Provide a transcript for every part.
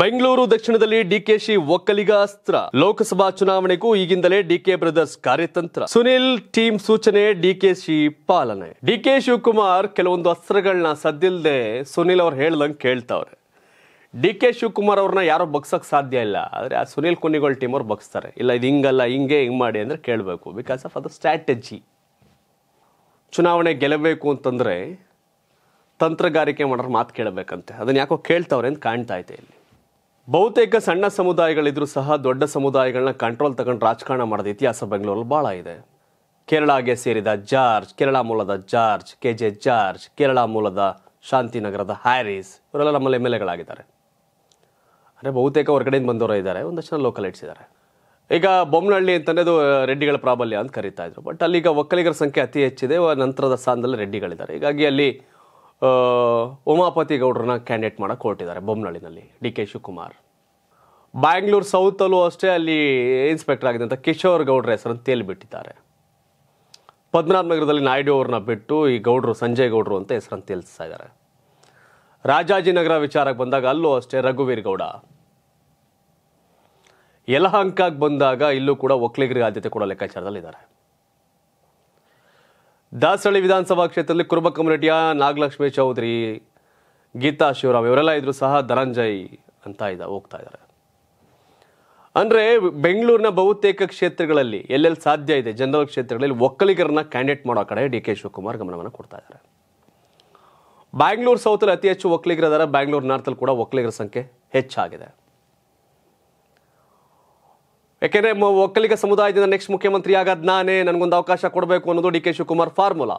ಬೆಂಗಳೂರು ದಕ್ಷಿಣದಲ್ಲಿ ಡಿಕೆಶಿ ಒಕ್ಕಲಿಗ ಅಸ್ತ್ರ ಲೋಕಸಭಾ ಚುನಾವಣೆಗೂ ಈಗಿಂದಲೇ ಡಿಕೆ ಬ್ರದರ್ಸ್ ಕಾರ್ಯತಂತ್ರ ಸುನಿಲ್ ಟೀಮ್ ಸೂಚನೆ ಶಿ ಪಾಲನೆ ಡಿಕೆ ಶಿವಕುಮಾರ್ ಕೆಲವೊಂದು ಅಸ್ತ್ರಗಳನ್ನ ಸದ್ದಿಲ್ಲದೆ ಸುನಿಲ್ ಅವ್ರು ಹೇಳ್ದಂಗೆ ಕೇಳ್ತಾವ್ರೆ ಡಿ ಕೆ ಶಿವಕುಮಾರ್ ಅವ್ರನ್ನ ಯಾರೋ ಬಗ್ಸಕ್ ಸಾಧ್ಯ ಇಲ್ಲ ಆದ್ರೆ ಆ ಸುನಿಲ್ ಕುನಿಗೋಳ್ ಟೀಮ್ ಅವ್ರು ಬಗ್ಸ್ತಾರೆ ಇಲ್ಲ ಇದು ಹಿಂಗಲ್ಲ ಹಿಂಗೆ ಹಿಂಗ್ ಮಾಡಿ ಅಂದ್ರೆ ಕೇಳಬೇಕು ಬಿಕಾಸ್ ಆಫ್ ಅದು ಸ್ಟ್ರಾಟಜಿ ಚುನಾವಣೆ ಗೆಲ್ಲಬೇಕು ಅಂತಂದ್ರೆ ತಂತ್ರಗಾರಿಕೆ ಮಾಡೋರು ಮಾತು ಕೇಳಬೇಕಂತೆ ಅದನ್ನ ಯಾಕೋ ಕೇಳ್ತಾವ್ರೆ ಅಂತ ಕಾಣ್ತಾ ಇದೆ ಇಲ್ಲಿ ಬಹುತೇಕ ಸಣ್ಣ ಸಮುದಾಯಗಳಿದ್ರು ಸಹ ದೊಡ್ಡ ಸಮುದಾಯಗಳನ್ನ ಕಂಟ್ರೋಲ್ ತಗೊಂಡು ರಾಜಕಾರಣ ಮಾಡೋದು ಇತಿಹಾಸ ಬೆಂಗಳೂರಲ್ಲಿ ಭಾಳ ಇದೆ ಕೇರಳಗೆ ಸೇರಿದ ಜಾರ್ಜ್ ಕೇರಳ ಮೂಲದ George K J George Kerala ಮೂಲದ ಶಾಂತಿನಗರದ ಹ್ಯಾರಿಸ್ ಇವರೆಲ್ಲ ನಮ್ಮಲ್ಲಿ ಎಮ್ ಎಲ್ ಎಗಳಾಗಿದ್ದಾರೆ ಅಂದರೆ ಬಹುತೇಕ ಹೊರಗಡೆಯಿಂದ ಬಂದವರು ಇದ್ದಾರೆ ಒಂದಷ್ಟು ಜನ ಲೋಕಲ್ ಇದ್ದಾರೆ ಈಗ ಬೊಮ್ಮನಹಳ್ಳಿ ಅಂತಲೇ ಅದು ರೆಡ್ಡಿಗಳ ಪ್ರಾಬಲ್ಯ ಅಂತ ಕರೀತಾ ಇದ್ರು ಬಟ್ ಈಗ ಒಕ್ಕಲಿಗರ ಸಂಖ್ಯೆ ಅತಿ ಹೆಚ್ಚಿದೆ ನಂತರದ ಸ್ಥಾನದಲ್ಲಿ ರೆಡ್ಡಿಗಳಿದ್ದಾರೆ ಹೀಗಾಗಿ ಅಲ್ಲಿ ಉಮಾಪತಿ ಗೌಡ್ರನ್ನ ಕ್ಯಾಂಡಿಡೇಟ್ ಮಾಡಕ್ಕೆ ಹೊರಟಿದ್ದಾರೆ ಬೊಮ್ಮನಹಳ್ಳಿನಲ್ಲಿ ಡಿ ಕೆ ಶಿವಕುಮಾರ್ ಬ್ಯಾಂಗ್ಳೂರು ಸೌತಲ್ಲೂ ಅಷ್ಟೇ ಅಲ್ಲಿ ಇನ್ಸ್ಪೆಕ್ಟರ್ ಆಗಿದ್ದಂಥ ಕಿಶೋರ್ ಗೌಡ್ರ ಹೆಸರನ್ನು ತೇಲಿಬಿಟ್ಟಿದ್ದಾರೆ ಪದ್ಮನಾಭನಗರದಲ್ಲಿ ನಾಯ್ಡು ಅವ್ರನ್ನ ಬಿಟ್ಟು ಈ ಗೌಡ್ರು ಸಂಜಯ್ ಗೌಡ್ರು ಅಂತ ಹೆಸರನ್ನು ತೇಲಿಸ್ತಾ ಇದ್ದಾರೆ ರಾಜಾಜಿನಗರ ವಿಚಾರಕ್ಕೆ ಬಂದಾಗ ಅಲ್ಲೂ ಅಷ್ಟೇ ರಘುವೀರ್ ಗೌಡ ಯಲಹಂಕಕ್ಕೆ ಬಂದಾಗ ಇಲ್ಲೂ ಕೂಡ ಒಕ್ಕಲಿಗರಿಗೆ ಆದ್ಯತೆ ಕೂಡ ಲೆಕ್ಕಾಚಾರದಲ್ಲಿದ್ದಾರೆ ದಾಸಹಳ್ಳಿ ವಿಧಾನಸಭಾ ಕ್ಷೇತ್ರದಲ್ಲಿ ಕುರುಬ ಕಮ್ಯುನಿಟಿಯ ನಾಗಲಕ್ಷ್ಮಿ ಚೌಧರಿ ಗೀತಾ ಶಿವರಾಮ್ ಇವರೆಲ್ಲ ಇದ್ರು ಸಹ ಧನಂಜಯ್ ಅಂತ ಇದ್ದ ಹೋಗ್ತಾ ಇದ್ದಾರೆ ಅಂದರೆ ಬೆಂಗಳೂರಿನ ಬಹುತೇಕ ಕ್ಷೇತ್ರಗಳಲ್ಲಿ ಎಲ್ಲೆಲ್ಲಿ ಸಾಧ್ಯ ಇದೆ ಜನರಲ್ ಕ್ಷೇತ್ರಗಳಲ್ಲಿ ಒಕ್ಕಲಿಗರನ್ನ ಕ್ಯಾಂಡಿಡೇಟ್ ಮಾಡೋ ಕಡೆ ಡಿ ಕೆ ಶಿವಕುಮಾರ್ ಗಮನವನ್ನು ಕೊಡ್ತಾ ಇದ್ದಾರೆ ಬ್ಯಾಂಗ್ಳೂರು ಸೌತಲ್ಲಿ ಅತಿ ಹೆಚ್ಚು ಒಕ್ಕಲಿಗರದರ ಬ್ಯಾಂಗ್ಳೂರು ನಾರ್ತಲ್ಲಿ ಕೂಡ ಒಕ್ಕಲಿಗರ ಸಂಖ್ಯೆ ಹೆಚ್ಚಾಗಿದೆ ಯಾಕೆಂದರೆ ಒಕ್ಕಲಿಗ ಸಮುದಾಯದಿಂದ ನೆಕ್ಸ್ಟ್ ಮುಖ್ಯಮಂತ್ರಿ ಆಗದ್ ನಾನೇ ನನಗೊಂದು ಅವಕಾಶ ಕೊಡಬೇಕು ಅನ್ನೋದು ಡಿ ಕೆ ಶಿವಕುಮಾರ್ ಫಾರ್ಮುಲಾ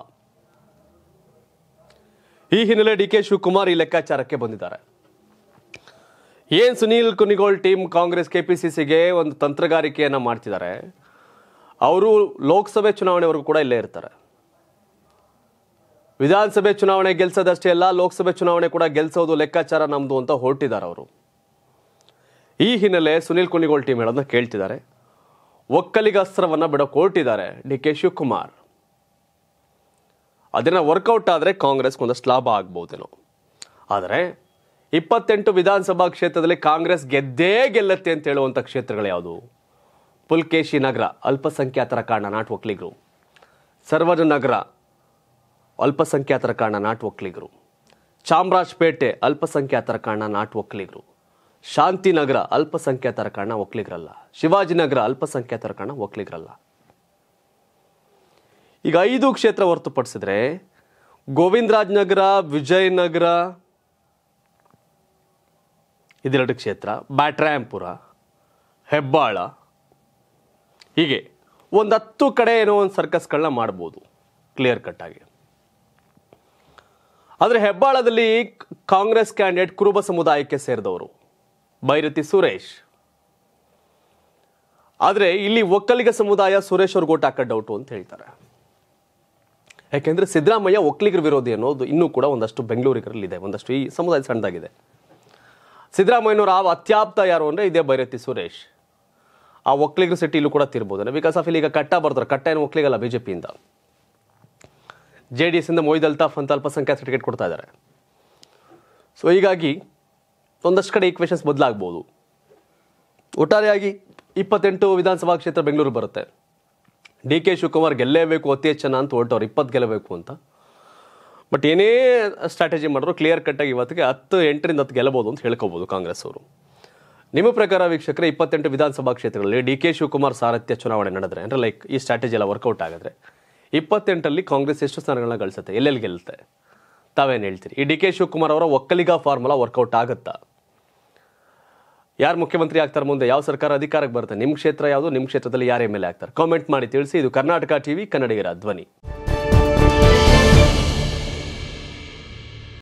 ಈ ಹಿನ್ನೆಲೆ ಡಿ ಕೆ ಶಿವಕುಮಾರ್ ಈ ಲೆಕ್ಕಾಚಾರಕ್ಕೆ ಬಂದಿದ್ದಾರೆ ಏನು Sunil Kunigol team Congress K P ಒಂದು ತಂತ್ರಗಾರಿಕೆಯನ್ನು ಮಾಡ್ತಿದ್ದಾರೆ ಅವರು ಲೋಕಸಭೆ ಚುನಾವಣೆವರೆಗೂ ಕೂಡ ಇಲ್ಲೇ ಇರ್ತಾರೆ ವಿಧಾನಸಭೆ ಚುನಾವಣೆ ಗೆಲ್ಸೋದಷ್ಟೇ ಅಲ್ಲ ಲೋಕಸಭೆ ಚುನಾವಣೆ ಕೂಡ ಗೆಲ್ಸೋದು ಲೆಕ್ಕಾಚಾರ ನಮ್ಮದು ಅಂತ ಹೊರಟಿದ್ದಾರೆ ಅವರು ಈ ಹಿನ್ನೆಲೆ ಸುನೀಲ್ ಕುಣಿಗೋಳ್ ಟೀಮ್ ಹೇಳೋದನ್ನ ಕೇಳ್ತಿದ್ದಾರೆ ಒಕ್ಕಲಿಗ ಅಸ್ತ್ರವನ್ನು ಬಿಡೋಕೆ ಡಿ ಕೆ ಶಿವಕುಮಾರ್ ಅದನ್ನು ವರ್ಕೌಟ್ ಆದರೆ ಕಾಂಗ್ರೆಸ್ಗೆ ಒಂದಷ್ಟು ಲಾಭ ಆಗ್ಬೋದೇನೋ ಆದರೆ ಇಪ್ಪತ್ತೆಂಟು ವಿಧಾನಸಭಾ ಕ್ಷೇತ್ರದಲ್ಲಿ ಕಾಂಗ್ರೆಸ್ ಗೆದ್ದೇ ಗೆಲ್ಲತ್ತೆ ಅಂತ ಹೇಳುವಂಥ ಕ್ಷೇತ್ರಗಳು ಯಾವುದು ಪುಲ್ಕೇಶಿ ನಗರ ಅಲ್ಪಸಂಖ್ಯಾತರ ಕಾರಣ ನಾಟ್ ಒಕ್ಕಲಿಗರು ಸರ್ವಜ ನಗರ ಅಲ್ಪಸಂಖ್ಯಾತರ ಕಾರಣ ನಾಟ್ ಒಕ್ಕಲಿಗರು ಚಾಮರಾಜಪೇಟೆ ಅಲ್ಪಸಂಖ್ಯಾತರ ಕಾರಣ ನಾಟ್ ಒಕ್ಕಲಿಗರು ಶಾಂತಿನಗರ ಅಲ್ಪಸಂಖ್ಯಾತರ ಕಾರಣ ಒಕ್ಕಲಿಗರಲ್ಲ ಶಿವಾಜಿನಗರ ಅಲ್ಪಸಂಖ್ಯಾತರ ಕಾರಣ ಒಕ್ಕಲಿಗರಲ್ಲ ಈಗ ಐದು ಕ್ಷೇತ್ರ ಹೊರತುಪಡಿಸಿದ್ರೆ ಗೋವಿಂದರಾಜನಗರ ವಿಜಯನಗರ ಇದೆರಡು ಕ್ಷೇತ್ರ ಬ್ಯಾಟ್ರಾಯಂಪುರ ಹೆಬ್ಬಾಳ ಹೀಗೆ ಒಂದು ಹತ್ತು ಕಡೆ ಏನೋ ಒಂದು ಸರ್ಕಸ್ಗಳನ್ನ ಮಾಡ್ಬೋದು ಕ್ಲಿಯರ್ ಕಟ್ಟಾಗಿ ಆದರೆ ಹೆಬ್ಬಾಳದಲ್ಲಿ ಕಾಂಗ್ರೆಸ್ ಕ್ಯಾಂಡಿಡೇಟ್ ಕುರುಬ ಸಮುದಾಯಕ್ಕೆ ಸೇರಿದವರು ಬೈರತಿ ಸುರೇಶ್ ಆದರೆ ಇಲ್ಲಿ ಒಕ್ಕಲಿಗ ಸಮುದಾಯ ಸುರೇಶ್ ಅವ್ರಿಗೆ ಓಟ್ ಹಾಕೋ ಡೌಟು ಅಂತ ಹೇಳ್ತಾರೆ ಯಾಕೆಂದ್ರೆ ಸಿದ್ದರಾಮಯ್ಯ ಒಕ್ಕಲಿಗರ ವಿರೋಧಿ ಅನ್ನೋದು ಇನ್ನೂ ಕೂಡ ಒಂದಷ್ಟು ಬೆಂಗಳೂರಿಗರಲ್ಲಿ ಇದೆ ಒಂದಷ್ಟು ಈ ಸಮುದಾಯ ಸಣ್ಣದಾಗಿದೆ ಸಿದ್ದರಾಮಯ್ಯನವರು ಆ ಅತ್ಯಾಪ್ತ ಯಾರು ಅಂದರೆ ಇದೇ ಬೈರತಿ ಸುರೇಶ್ ಆ ಒಕ್ಕಲಿಗರ ಸಿಟಿಲೂ ಕೂಡ ತಿರ್ಬೋದು ಬಿಕಾಸ್ ಆಫ್ ಇಲ್ಲಿ ಈಗ ಕಟ್ಟ ಬರ್ತಾರೆ ಕಟ್ಟ ಏನು ಒಕ್ಕಲಿಗಲ್ಲ ಬಿ ಜೆ ಪಿಯಿಂದ ಜೆ ಡಿ ಎಸ್ ಇಂದ ಮೊಯ್ದಲ್ತಾಫ್ ಅಂತ ಅಲ್ಪಸಂಖ್ಯಾತ ಟಿಕೆಟ್ ಕೊಡ್ತಾ ಇದ್ದಾರೆ ಸೊ ಹೀಗಾಗಿ ಒಂದಷ್ಟು ಕಡೆ ಈಕ್ವೇಷನ್ಸ್ ಬದಲಾಗ್ಬೋದು ಒಟ್ಟಾರೆಯಾಗಿ ಇಪ್ಪತ್ತೆಂಟು ವಿಧಾನಸಭಾ ಕ್ಷೇತ್ರ ಬೆಂಗಳೂರು ಬರುತ್ತೆ ಡಿ ಕೆ ಶಿವಕುಮಾರ್ ಗೆಲ್ಲೇಬೇಕು ಅತಿ ಹೆಚ್ಚನ ಅಂತ ಹೊರಟವ್ರು ಇಪ್ಪತ್ತು ಗೆಲ್ಲಬೇಕು ಅಂತ ಬಟ್ ಏನೇ ಸ್ಟ್ರಾಟಜಿ ಮಾಡಿದ್ರು ಕ್ಲಿಯರ್ ಕಟ್ಟಾಗಿ ಇವತ್ತಿಗೆ ಹತ್ತು ಎಂಟರಿಂದ ಹತ್ತು ಗೆಲ್ಲಬೋದು ಅಂತ ಹೇಳ್ಕೋಬೋದು ಕಾಂಗ್ರೆಸ್ ಅವರು ನಿಮ್ಮ ಪ್ರಕಾರ ವೀಕ್ಷಕರ ಇಪ್ಪತ್ತೆಂಟು ವಿಧಾನಸಭಾ ಕ್ಷೇತ್ರಗಳಲ್ಲಿ ಡಿ ಕೆ ಶಿವಕುಮಾರ್ ಸಾರಥ್ಯ ಚುನಾವಣೆ ನಡೆದ್ರೆ ಅಂದರೆ ಲೈಕ್ ಈ ಸ್ಟ್ರಾಟಜಿ ಎಲ್ಲ ವರ್ಕೌಟ್ ಆಗಿದ್ರೆ ಇಪ್ಪತ್ತೆಂಟಲ್ಲಿ ಕಾಂಗ್ರೆಸ್ ಎಷ್ಟು ಸ್ಥಾನಗಳನ್ನ ಗಳಿಸುತ್ತೆ ಎಲ್ಲೆಲ್ಲಿ ಗೆಲ್ಲುತ್ತೆ ತಾವೇನು ಹೇಳ್ತೀರಿ ಈ ಡಿ ಕೆ ಶಿವಕುಮಾರ್ ಅವರ ಒಕ್ಕಲಿಗ ಫಾರ್ಮುಲಾ ವರ್ಕೌಟ್ ಆಗುತ್ತಾ ಯಾರು ಮುಖ್ಯಮಂತ್ರಿ ಆಗ್ತಾರೆ ಮುಂದೆ ಯಾವ ಸರ್ಕಾರ ಅಧಿಕಾರಕ್ಕೆ ಬರುತ್ತೆ ನಿಮ್ಮ ಕ್ಷೇತ್ರ ಯಾವುದು ನಿಮ್ಮ ಕ್ಷೇತ್ರದಲ್ಲಿ ಯಾರೇ ಮೇಲೆ ಆಗ್ತಾರೆ ಕಾಮೆಂಟ್ ಮಾಡಿ ತಿಳಿಸಿ ಇದು ಕರ್ನಾಟಕ ಟಿವಿ ಕನ್ನಡಿಗರ ಧ್ವನಿ